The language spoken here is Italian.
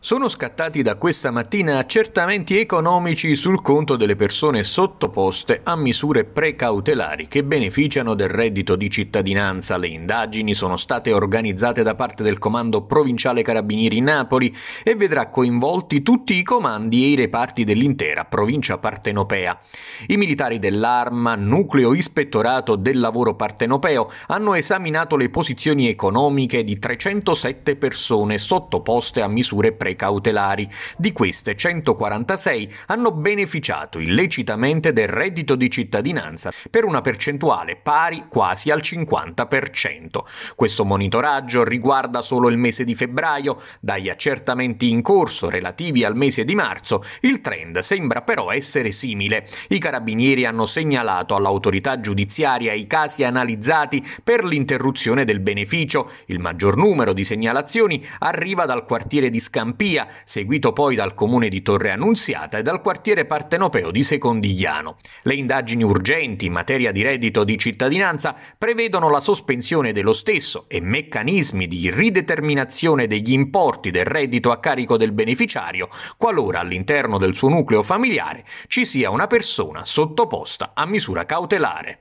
Sono scattati da questa mattina accertamenti economici sul conto delle persone sottoposte a misure precautelari che beneficiano del reddito di cittadinanza. Le indagini sono state organizzate da parte del Comando Provinciale Carabinieri Napoli e vedrà coinvolti tutti i comandi e i reparti dell'intera provincia partenopea. I militari dell'Arma, nucleo ispettorato del lavoro partenopeo, hanno esaminato le posizioni economiche di 307 persone sottoposte a misure precautelari misure cautelari. Di queste 146 hanno beneficiato illecitamente del reddito di cittadinanza per una percentuale pari quasi al 50%. Questo monitoraggio riguarda solo il mese di febbraio, dagli accertamenti in corso relativi al mese di marzo, il trend sembra però essere simile. I carabinieri hanno segnalato all'autorità giudiziaria i casi analizzati per l'interruzione del beneficio. Il maggior numero di segnalazioni arriva dal quartiere di Scampia Campia, seguito poi dal comune di Torre Annunziata e dal quartiere partenopeo di Secondigliano. Le indagini urgenti in materia di reddito di cittadinanza prevedono la sospensione dello stesso e meccanismi di rideterminazione degli importi del reddito a carico del beneficiario qualora all'interno del suo nucleo familiare ci sia una persona sottoposta a misura cautelare.